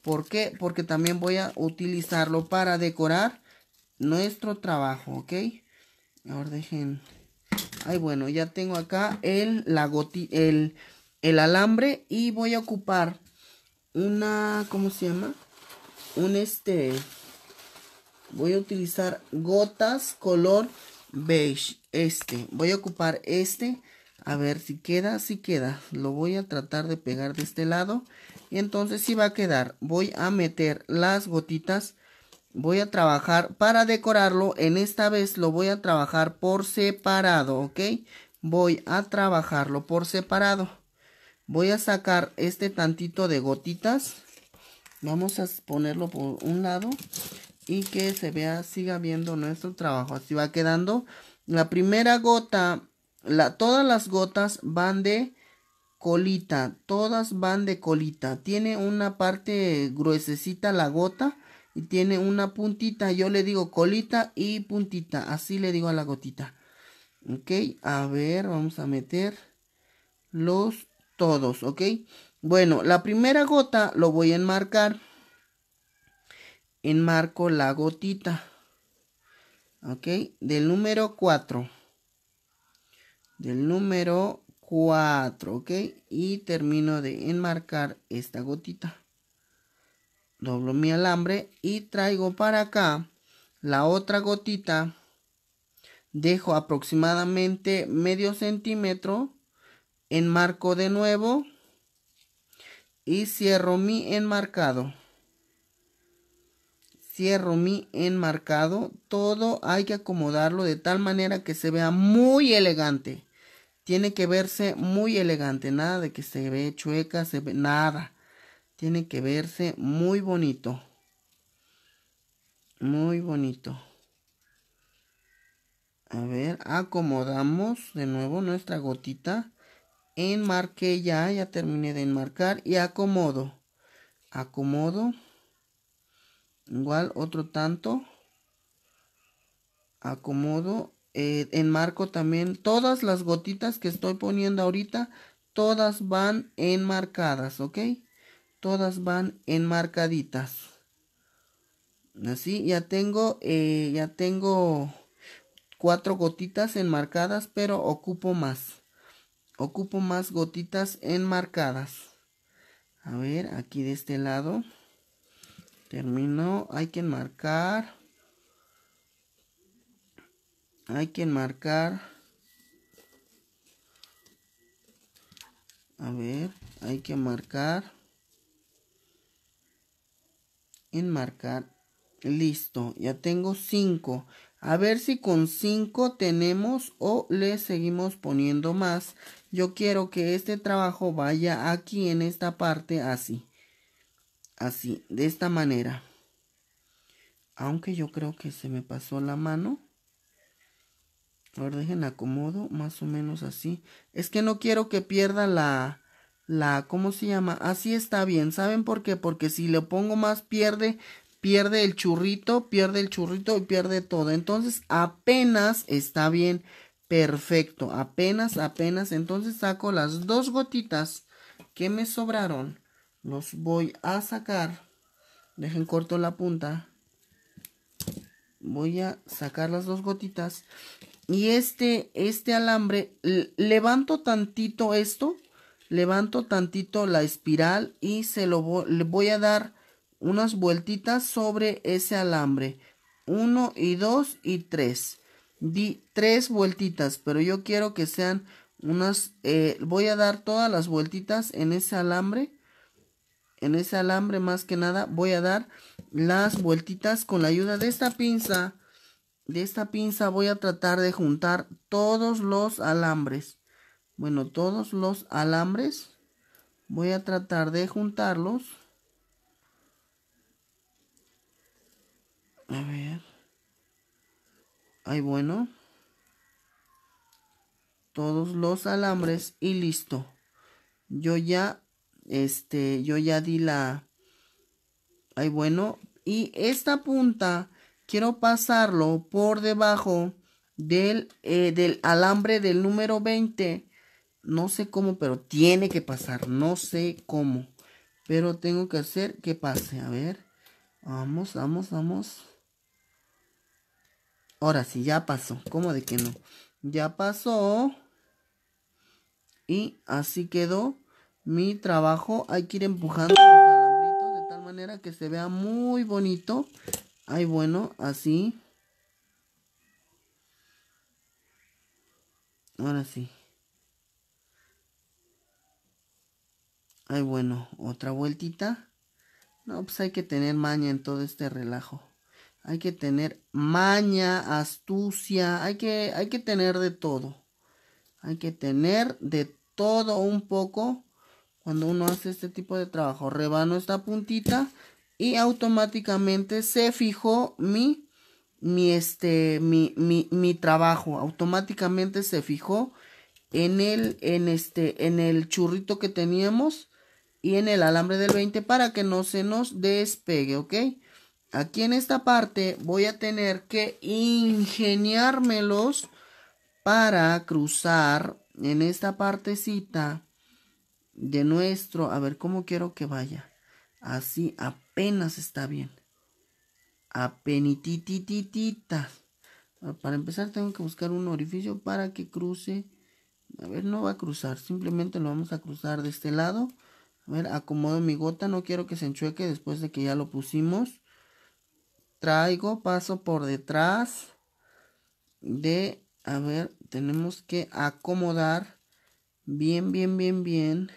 [SPEAKER 1] ¿Por qué? Porque también voy a utilizarlo para decorar nuestro trabajo, ¿ok? Ahora dejen... Ay, bueno, ya tengo acá el, la el, el alambre y voy a ocupar una... ¿Cómo se llama? Un este... Voy a utilizar gotas color beige. Este. Voy a ocupar este a ver si queda, si queda. Lo voy a tratar de pegar de este lado. Y entonces si va a quedar. Voy a meter las gotitas. Voy a trabajar para decorarlo. En esta vez lo voy a trabajar por separado, ¿ok? Voy a trabajarlo por separado. Voy a sacar este tantito de gotitas. Vamos a ponerlo por un lado y que se vea, siga viendo nuestro trabajo. Así va quedando. La primera gota todas las gotas van de colita, todas van de colita. Tiene una parte gruesecita la gota y tiene una puntita. Yo le digo colita y puntita, así le digo a la gotita. Ok, a ver, vamos a meter los todos, ok. Bueno, la primera gota lo voy a enmarcar. Enmarco la gotita. Ok, del número 4 del número 4, ¿ok? Y termino de enmarcar esta gotita. Doblo mi alambre y traigo para acá la otra gotita. Dejo aproximadamente medio centímetro. Enmarco de nuevo. Y cierro mi enmarcado. Cierro mi enmarcado. Todo hay que acomodarlo de tal manera que se vea muy elegante tiene que verse muy elegante, nada de que se ve chueca, se ve nada. Tiene que verse muy bonito. Muy bonito. A ver, acomodamos de nuevo nuestra gotita. Enmarqué ya, ya terminé de enmarcar y acomodo. Acomodo. Igual otro tanto. Acomodo eh, enmarco también todas las gotitas que estoy poniendo ahorita, todas van enmarcadas, ¿ok? Todas van enmarcaditas. Así, ya tengo, eh, ya tengo cuatro gotitas enmarcadas, pero ocupo más. Ocupo más gotitas enmarcadas. A ver, aquí de este lado. Termino, hay que enmarcar hay que enmarcar. a ver hay que marcar enmarcar listo ya tengo 5 a ver si con 5 tenemos o le seguimos poniendo más yo quiero que este trabajo vaya aquí en esta parte así así de esta manera aunque yo creo que se me pasó la mano a ver, dejen acomodo, más o menos así. Es que no quiero que pierda la, la, ¿cómo se llama? Así está bien, ¿saben por qué? Porque si le pongo más pierde, pierde el churrito, pierde el churrito y pierde todo. Entonces apenas está bien, perfecto, apenas, apenas. Entonces saco las dos gotitas que me sobraron, los voy a sacar. Dejen corto la punta. Voy a sacar las dos gotitas y este, este alambre, levanto tantito esto, levanto tantito la espiral y se lo le voy a dar unas vueltitas sobre ese alambre. Uno y dos y tres. Di tres vueltitas, pero yo quiero que sean unas... Eh, voy a dar todas las vueltitas en ese alambre. En ese alambre más que nada voy a dar las vueltitas con la ayuda de esta pinza de esta pinza voy a tratar de juntar todos los alambres. Bueno, todos los alambres voy a tratar de juntarlos. A ver. Ahí bueno. Todos los alambres y listo. Yo ya, este, yo ya di la... Ahí bueno. Y esta punta quiero pasarlo por debajo del, eh, del alambre del número 20. No sé cómo, pero tiene que pasar. No sé cómo. Pero tengo que hacer que pase. A ver. Vamos, vamos, vamos. Ahora sí, ya pasó. ¿Cómo de que no? Ya pasó. Y así quedó mi trabajo. Hay que ir empujando los alambritos de tal manera que se vea muy bonito Ay, bueno, así. Ahora sí. Ay, bueno, otra vueltita. No, pues hay que tener maña en todo este relajo. Hay que tener maña, astucia, hay que, hay que tener de todo. Hay que tener de todo un poco cuando uno hace este tipo de trabajo. Rebano esta puntita y automáticamente se fijó mi, mi, este, mi, trabajo, automáticamente se fijó en el, en este, en el churrito que teníamos y en el alambre del 20 para que no se nos despegue, ¿ok? Aquí en esta parte voy a tener que ingeniármelos para cruzar en esta partecita de nuestro, a ver cómo quiero que vaya. Así apenas está bien. Apenitititita. Para empezar tengo que buscar un orificio para que cruce. A ver, no va a cruzar. Simplemente lo vamos a cruzar de este lado. A ver, acomodo mi gota. No quiero que se enchueque después de que ya lo pusimos. Traigo, paso por detrás de... A ver, tenemos que acomodar bien, bien, bien, bien.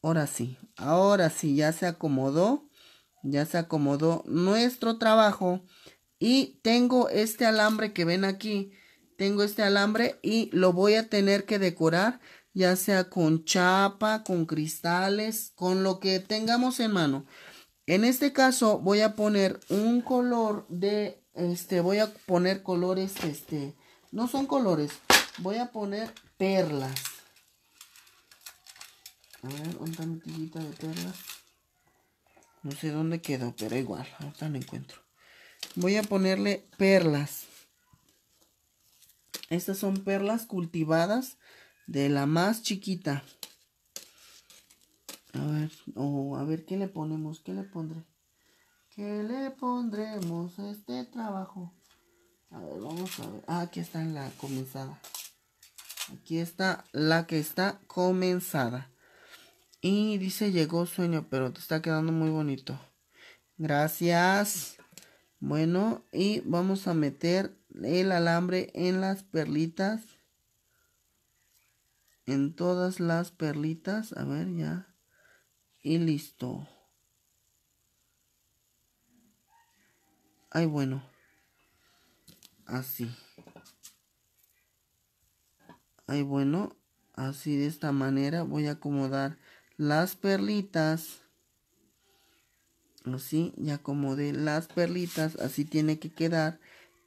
[SPEAKER 1] Ahora sí, ahora sí, ya se acomodó, ya se acomodó nuestro trabajo. Y tengo este alambre que ven aquí, tengo este alambre y lo voy a tener que decorar, ya sea con chapa, con cristales, con lo que tengamos en mano. En este caso voy a poner un color de, este, voy a poner colores, este, no son colores, voy a poner perlas. A ver, un de perlas. No sé dónde quedó, pero igual, ahorita lo encuentro. Voy a ponerle perlas. Estas son perlas cultivadas de la más chiquita. A ver, o a ver, ¿qué le ponemos? ¿Qué le pondré? ¿Qué le pondremos este trabajo? A ver, vamos a ver. Ah, aquí está la comenzada. Aquí está la que está comenzada. Y dice, llegó sueño, pero te está quedando muy bonito. Gracias. Bueno, y vamos a meter el alambre en las perlitas. En todas las perlitas. A ver, ya. Y listo. Ay, bueno. Así. Ay, bueno. Así de esta manera voy a acomodar las perlitas. Así, ya como de las perlitas, así tiene que quedar.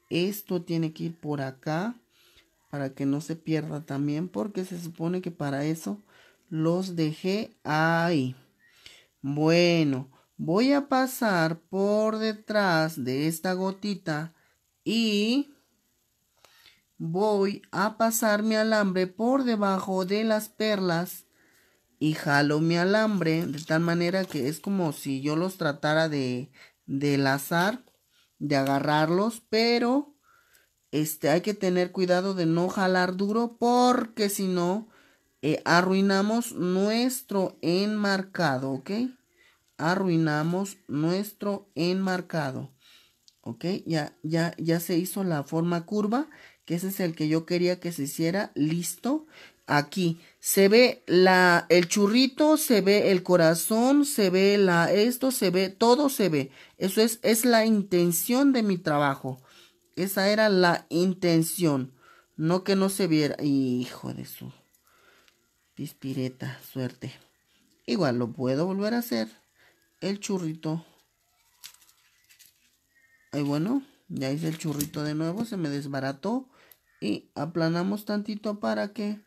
[SPEAKER 1] Esto tiene que ir por acá para que no se pierda también, porque se supone que para eso los dejé ahí. Bueno, voy a pasar por detrás de esta gotita y voy a pasar mi alambre por debajo de las perlas y jalo mi alambre de tal manera que es como si yo los tratara de, de lazar, de agarrarlos, pero este, hay que tener cuidado de no jalar duro porque si no eh, arruinamos nuestro enmarcado, ¿ok? Arruinamos nuestro enmarcado, ¿ok? Ya, ya, ya se hizo la forma curva, que ese es el que yo quería que se hiciera, listo aquí. Se ve la, el churrito, se ve el corazón, se ve la, esto, se ve, todo se ve. Eso es, es la intención de mi trabajo. Esa era la intención. No que no se viera. Hijo de su pispireta, suerte. Igual lo puedo volver a hacer. El churrito. Ahí bueno, ya hice el churrito de nuevo, se me desbarató. Y aplanamos tantito para que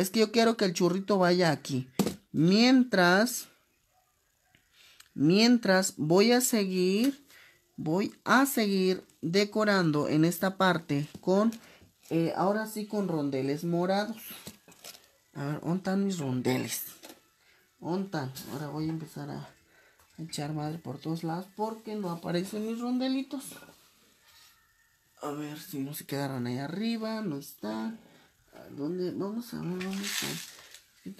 [SPEAKER 1] es que yo quiero que el churrito vaya aquí. Mientras, mientras voy a seguir, voy a seguir decorando en esta parte con, eh, ahora sí con rondeles morados. A ver, ¿dónde mis rondeles? ¿Dónde Ahora voy a empezar a echar madre por todos lados porque no aparecen mis rondelitos. A ver si no se quedaron ahí arriba, no están. Vamos a ver, vamos a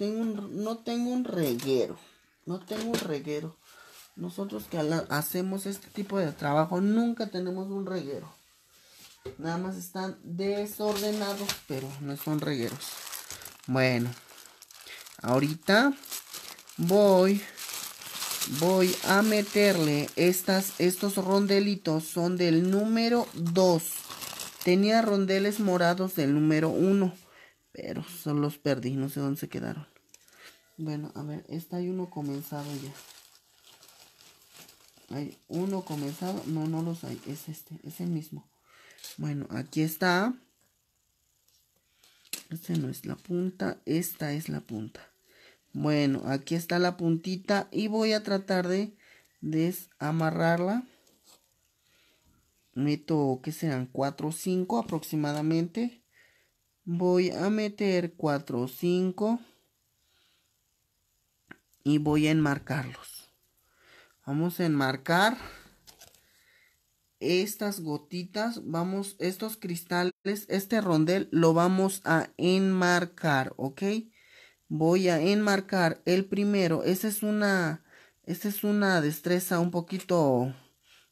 [SPEAKER 1] no tengo un reguero. No tengo un reguero. Nosotros que hacemos este tipo de trabajo nunca tenemos un reguero. Nada más están desordenados, pero no son regueros. Bueno, ahorita voy voy a meterle estas, estos rondelitos son del número 2. Tenía rondeles morados del número 1. Pero son los perdí, no sé dónde se quedaron. Bueno, a ver, está hay uno comenzado ya. Hay uno comenzado. No, no los hay. Es este, es el mismo. Bueno, aquí está. Este no es la punta. Esta es la punta. Bueno, aquí está la puntita. Y voy a tratar de desamarrarla. Meto, ¿qué serán? 4 o 5 aproximadamente voy a meter 4 5 y voy a enmarcarlos vamos a enmarcar estas gotitas vamos estos cristales este rondel lo vamos a enmarcar ok voy a enmarcar el primero esa es una esa es una destreza un poquito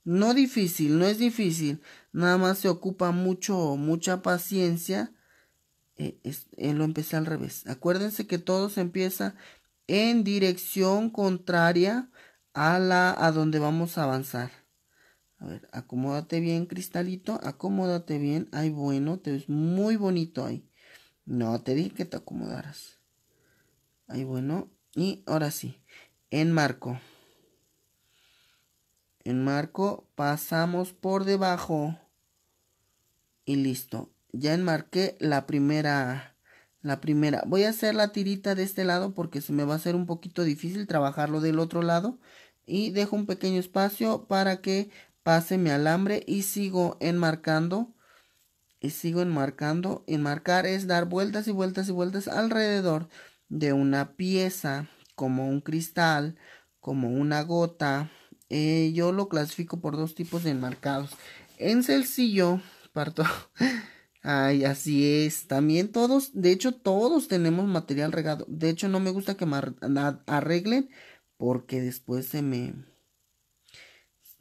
[SPEAKER 1] no difícil no es difícil nada más se ocupa mucho mucha paciencia eh, eh, lo empecé al revés. Acuérdense que todo se empieza en dirección contraria a la a donde vamos a avanzar. A ver, acomódate bien, cristalito, acomódate bien. Ay, bueno, te ves muy bonito ahí. No, te dije que te acomodaras. Ay bueno. Y ahora sí. En marco. En marco pasamos por debajo. Y listo ya enmarqué la primera la primera voy a hacer la tirita de este lado porque se me va a hacer un poquito difícil trabajarlo del otro lado y dejo un pequeño espacio para que pase mi alambre y sigo enmarcando y sigo enmarcando enmarcar es dar vueltas y vueltas y vueltas alrededor de una pieza como un cristal como una gota eh, yo lo clasifico por dos tipos de enmarcados en sencillo parto Ay, así es. También todos, de hecho, todos tenemos material regado. De hecho, no me gusta que me arreglen porque después se me...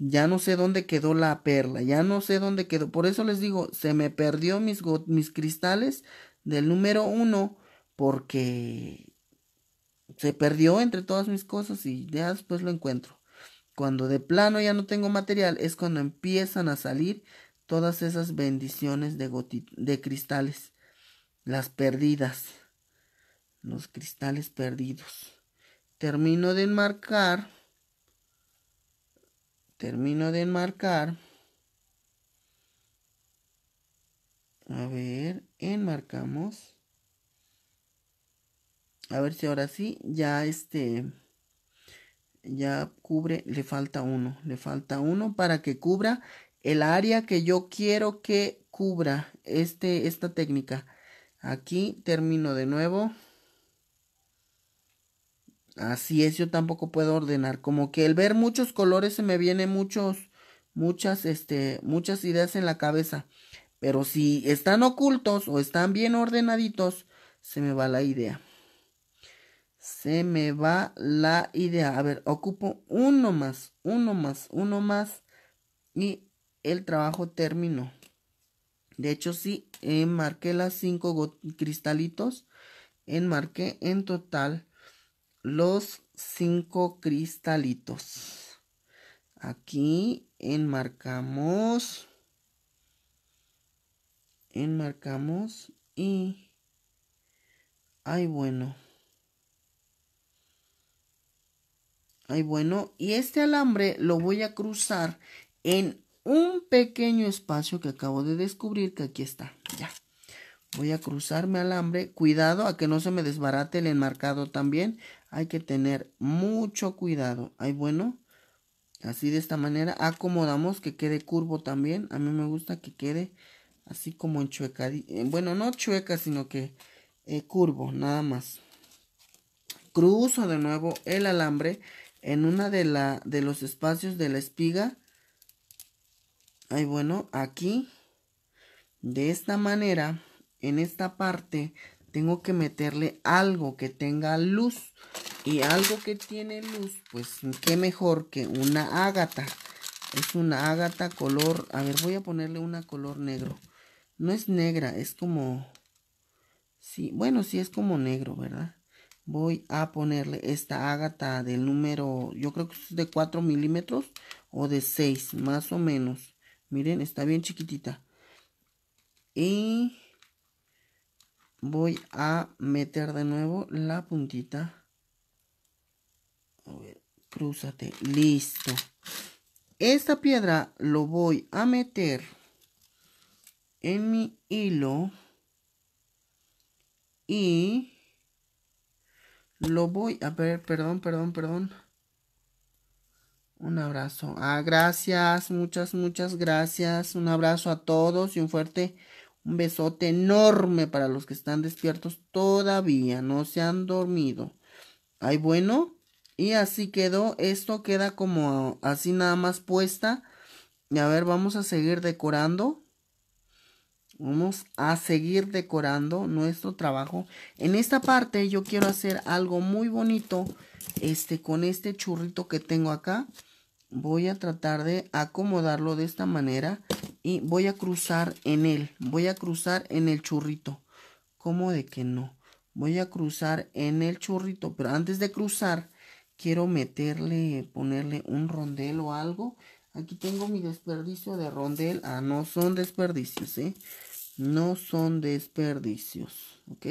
[SPEAKER 1] Ya no sé dónde quedó la perla, ya no sé dónde quedó. Por eso les digo, se me perdió mis, mis cristales del número uno porque se perdió entre todas mis cosas y ya después lo encuentro. Cuando de plano ya no tengo material es cuando empiezan a salir todas esas bendiciones de, de cristales, las perdidas, los cristales perdidos. Termino de enmarcar, termino de enmarcar, a ver, enmarcamos, a ver si ahora sí, ya este, ya cubre, le falta uno, le falta uno para que cubra el área que yo quiero que cubra este, esta técnica. Aquí termino de nuevo. Así es, yo tampoco puedo ordenar. Como que el ver muchos colores se me vienen muchos, muchas, este, muchas ideas en la cabeza. Pero si están ocultos o están bien ordenaditos, se me va la idea. Se me va la idea. A ver, ocupo uno más, uno más, uno más. Y el trabajo terminó. De hecho, sí, enmarqué eh, las cinco cristalitos. Enmarqué eh, en total los cinco cristalitos. Aquí enmarcamos. Enmarcamos y... Ay, bueno. Ay, bueno. Y este alambre lo voy a cruzar en un pequeño espacio que acabo de descubrir que aquí está. Ya. Voy a cruzar mi alambre. Cuidado a que no se me desbarate el enmarcado también. Hay que tener mucho cuidado. Ahí bueno. Así de esta manera acomodamos que quede curvo también. A mí me gusta que quede así como chueca. Eh, bueno, no chueca, sino que eh, curvo, nada más. Cruzo de nuevo el alambre en una de, la, de los espacios de la espiga Ay, bueno, aquí, de esta manera, en esta parte, tengo que meterle algo que tenga luz. Y algo que tiene luz, pues, qué mejor que una ágata. Es una ágata color, a ver, voy a ponerle una color negro. No es negra, es como... Sí, bueno, sí es como negro, ¿verdad? Voy a ponerle esta ágata del número, yo creo que es de 4 milímetros o de 6, más o menos. Miren, está bien chiquitita. Y voy a meter de nuevo la puntita. A ver, cruzate, Listo. Esta piedra lo voy a meter en mi hilo. Y lo voy a ver, perdón, perdón, perdón. Un abrazo. Ah, gracias, muchas, muchas gracias. Un abrazo a todos y un fuerte, un besote enorme para los que están despiertos todavía, no se han dormido. Ahí bueno, y así quedó. Esto queda como así nada más puesta. Y a ver, vamos a seguir decorando. Vamos a seguir decorando nuestro trabajo. En esta parte yo quiero hacer algo muy bonito. Este, con este churrito que tengo acá voy a tratar de acomodarlo de esta manera y voy a cruzar en él, voy a cruzar en el churrito. ¿Cómo de que no? Voy a cruzar en el churrito, pero antes de cruzar quiero meterle, ponerle un rondel o algo. Aquí tengo mi desperdicio de rondel. Ah, no son desperdicios, ¿eh? No son desperdicios, ¿ok?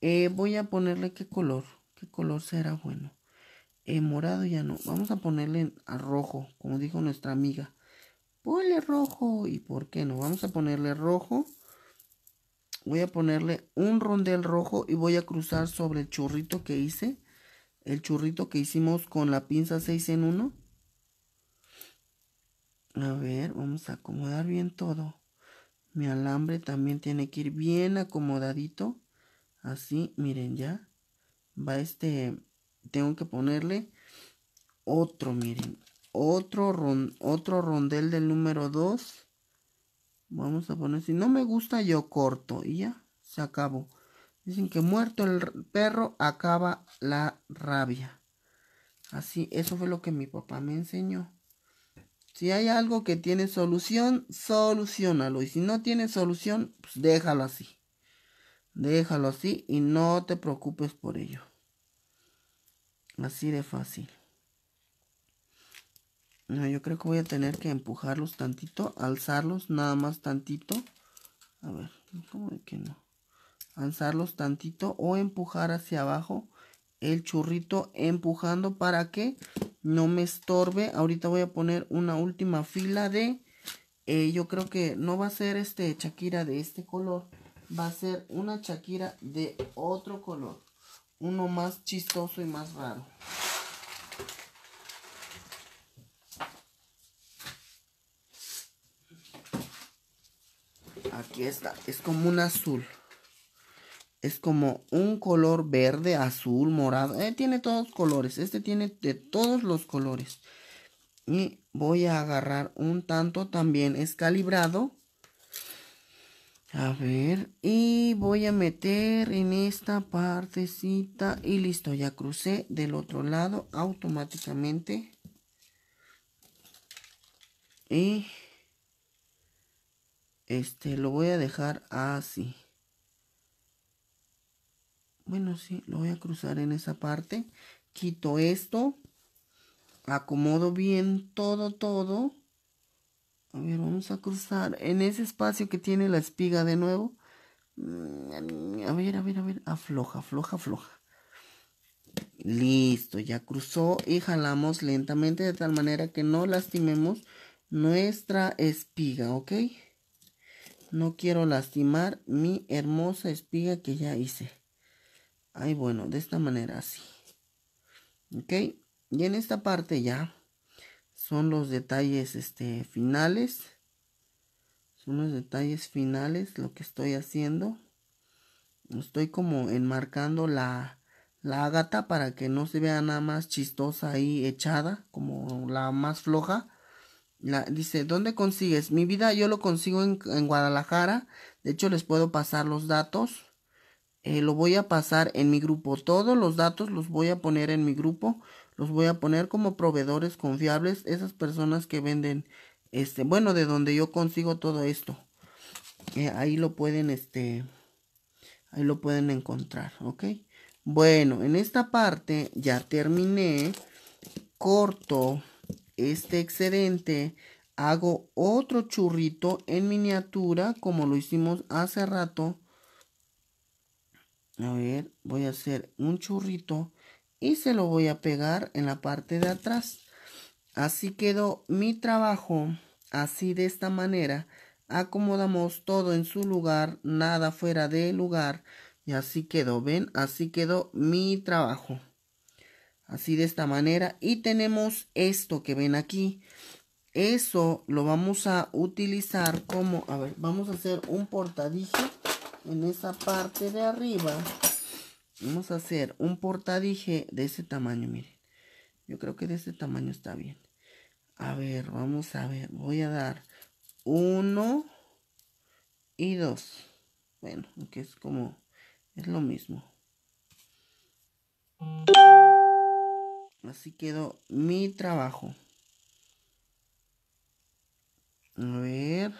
[SPEAKER 1] Eh, voy a ponerle qué color, qué color será bueno. En morado ya no. Vamos a ponerle a rojo, como dijo nuestra amiga. Ponle rojo. ¿Y por qué no? Vamos a ponerle rojo. Voy a ponerle un rondel rojo y voy a cruzar sobre el churrito que hice. El churrito que hicimos con la pinza 6 en 1. A ver, vamos a acomodar bien todo. Mi alambre también tiene que ir bien acomodadito. Así, miren ya. Va este tengo que ponerle otro, miren, otro, otro rondel del número 2. Vamos a poner, si no me gusta yo corto y ya, se acabó. Dicen que muerto el perro acaba la rabia. Así, eso fue lo que mi papá me enseñó. Si hay algo que tiene solución, solucionalo. Y si no tiene solución, pues déjalo así. Déjalo así y no te preocupes por ello. Así de fácil. No, yo creo que voy a tener que empujarlos tantito, alzarlos nada más tantito. A ver, ¿cómo de que no? Alzarlos tantito o empujar hacia abajo el churrito empujando para que no me estorbe. Ahorita voy a poner una última fila de... Eh, yo creo que no va a ser este Shakira de este color. Va a ser una Shakira de otro color uno más chistoso y más raro. Aquí está, es como un azul. Es como un color verde, azul, morado. Eh, tiene todos colores. Este tiene de todos los colores. Y voy a agarrar un tanto también. Es calibrado. A ver, y voy a meter en esta partecita y listo, ya crucé del otro lado automáticamente. Y este lo voy a dejar así. Bueno, sí, lo voy a cruzar en esa parte. Quito esto. Acomodo bien todo, todo. A ver, vamos a cruzar en ese espacio que tiene la espiga de nuevo. Mm, a ver, a ver, a ver. Afloja, afloja, afloja. Listo, ya cruzó y jalamos lentamente de tal manera que no lastimemos nuestra espiga, ¿ok? No quiero lastimar mi hermosa espiga que ya hice. Ay, bueno, de esta manera así. ¿Ok? Y en esta parte ya son los detalles este, finales. Son los detalles finales lo que estoy haciendo. Estoy como enmarcando la, la ágata para que no se vea nada más chistosa ahí echada, como la más floja. La, dice, ¿dónde consigues? Mi vida yo lo consigo en, en Guadalajara. De hecho, les puedo pasar los datos. Eh, lo voy a pasar en mi grupo. Todos los datos los voy a poner en mi grupo los voy a poner como proveedores confiables, esas personas que venden, este, bueno, de donde yo consigo todo esto. Eh, ahí lo pueden, este, ahí lo pueden encontrar, ¿ok? Bueno, en esta parte ya terminé, corto este excedente, hago otro churrito en miniatura como lo hicimos hace rato. A ver, voy a hacer un churrito y se lo voy a pegar en la parte de atrás. Así quedó mi trabajo, así de esta manera acomodamos todo en su lugar, nada fuera de lugar y así quedó, ven, así quedó mi trabajo. Así de esta manera y tenemos esto que ven aquí. Eso lo vamos a utilizar como, a ver, vamos a hacer un portadillo en esa parte de arriba. Vamos a hacer un portadije de ese tamaño, miren. Yo creo que de ese tamaño está bien. A ver, vamos a ver. Voy a dar uno y dos. Bueno, que es como, es lo mismo. Así quedó mi trabajo. A ver.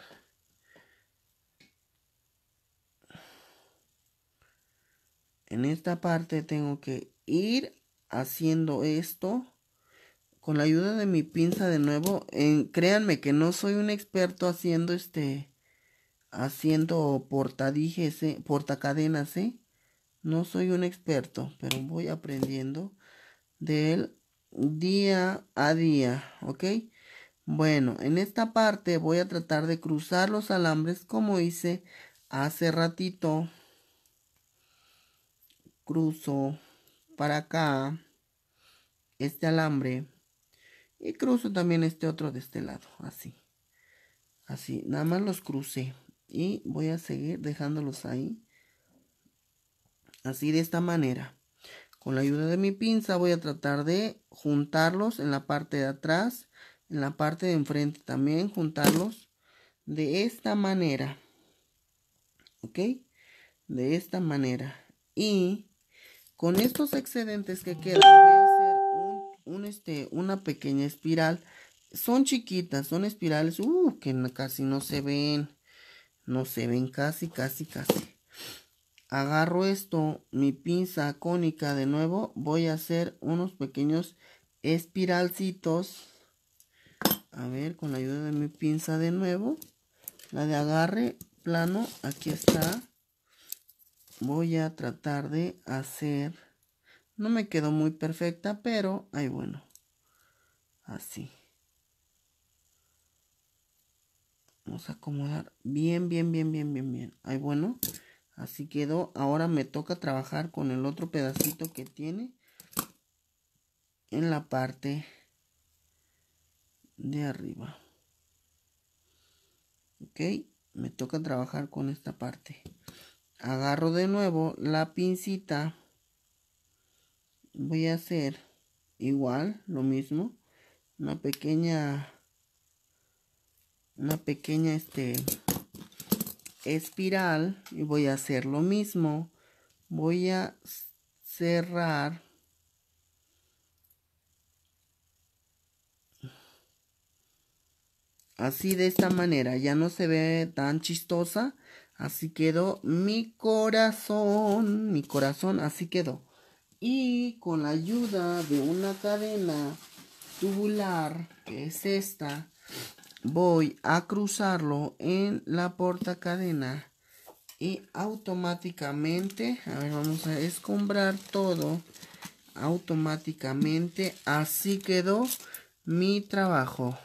[SPEAKER 1] en esta parte tengo que ir haciendo esto con la ayuda de mi pinza de nuevo. En, créanme que no soy un experto haciendo este, haciendo portadijes, eh, portacadenas, eh. No soy un experto, pero voy aprendiendo del día a día, ¿ok? Bueno, en esta parte voy a tratar de cruzar los alambres como hice hace ratito cruzo para acá este alambre y cruzo también este otro de este lado, así. Así, nada más los crucé y voy a seguir dejándolos ahí. Así de esta manera. Con la ayuda de mi pinza voy a tratar de juntarlos en la parte de atrás, en la parte de enfrente también, juntarlos de esta manera. ¿Ok? De esta manera. Y con estos excedentes que quedan, voy a hacer un, este, una pequeña espiral. Son chiquitas, son espirales, uh, que casi no se ven. No se ven casi, casi, casi. Agarro esto, mi pinza cónica de nuevo. Voy a hacer unos pequeños espiralcitos. A ver, con la ayuda de mi pinza de nuevo. La de agarre plano, aquí está voy a tratar de hacer. No me quedó muy perfecta, pero ahí bueno. Así. Vamos a acomodar bien, bien, bien, bien, bien, bien. Ahí bueno. Así quedó. Ahora me toca trabajar con el otro pedacito que tiene en la parte de arriba. Ok, me toca trabajar con esta parte agarro de nuevo la pincita voy a hacer igual lo mismo una pequeña una pequeña este espiral y voy a hacer lo mismo voy a cerrar así de esta manera ya no se ve tan chistosa Así quedó mi corazón, mi corazón así quedó. Y con la ayuda de una cadena tubular, que es esta, voy a cruzarlo en la porta cadena y automáticamente, a ver, vamos a escombrar todo. Automáticamente así quedó mi trabajo.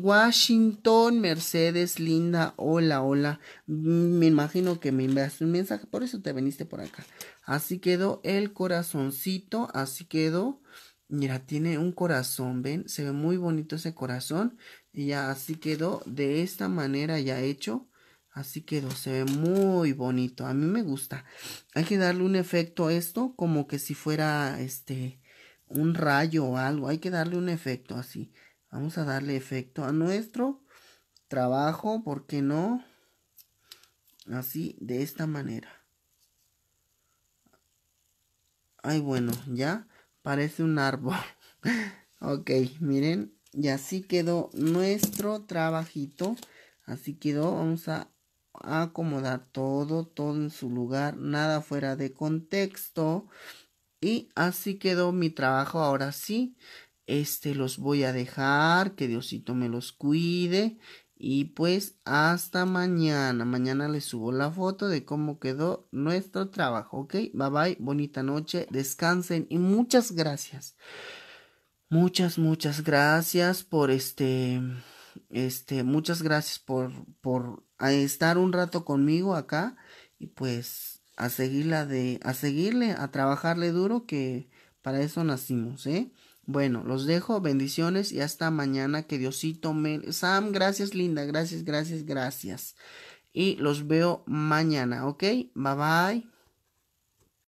[SPEAKER 1] Washington, Mercedes, linda, hola, hola. Mm, me imagino que me enviaste un mensaje, por eso te viniste por acá. Así quedó el corazoncito, así quedó. Mira, tiene un corazón, ven, se ve muy bonito ese corazón. Y ya así quedó, de esta manera ya hecho. Así quedó, se ve muy bonito, a mí me gusta. Hay que darle un efecto a esto, como que si fuera este un rayo o algo, hay que darle un efecto así. Vamos a darle efecto a nuestro trabajo, ¿por qué no? Así, de esta manera. Ay, bueno, ya parece un árbol. ok, miren, y así quedó nuestro trabajito. Así quedó, vamos a acomodar todo, todo en su lugar, nada fuera de contexto. Y así quedó mi trabajo ahora sí este los voy a dejar, que Diosito me los cuide. Y pues hasta mañana. Mañana les subo la foto de cómo quedó nuestro trabajo, ¿ok? Bye bye, bonita noche, descansen y muchas gracias. Muchas, muchas gracias por este, este, muchas gracias por, por estar un rato conmigo acá y pues a seguirla de, a seguirle, a trabajarle duro que para eso nacimos, ¿eh? Bueno, los dejo, bendiciones y hasta mañana que Diosito me... Sam, gracias linda, gracias, gracias, gracias. Y los veo mañana, ¿ok? Bye bye.